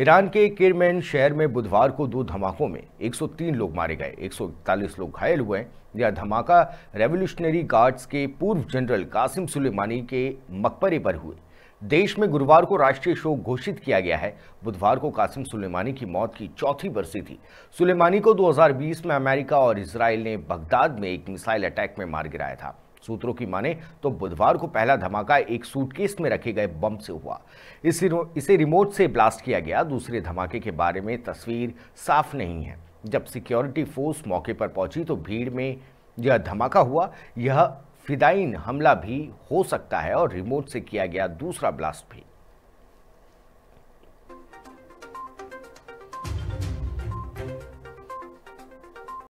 Iran के किरमैन शहर में बुधवार को दो धमाकों में 103 लोग मारे गए 141 लोग घायल हुए यह धमाका रेवोल्यूशनरी गार्ड्स के पूर्व जनरल कासिम सुलेमानी के मकबरे पर हुए देश में गुरुवार को राष्ट्रीय शोक घोषित किया गया है बुधवार को कासिम सुलेमानी की मौत की चौथी बरसी थी सुलेमानी को 2020 में अमेरिका और इसराइल ने बगदाद में एक मिसाइल अटैक में मार गिराया था सूत्रों की माने तो बुधवार को पहला धमाका एक सूटकेस में रखे गए बम से हुआ इसे इसे रिमोट से ब्लास्ट किया गया दूसरे धमाके के बारे में तस्वीर साफ नहीं है जब सिक्योरिटी फोर्स मौके पर पहुंची तो भीड़ में यह धमाका हुआ यह फिदाइन हमला भी हो सकता है और रिमोट से किया गया दूसरा ब्लास्ट भी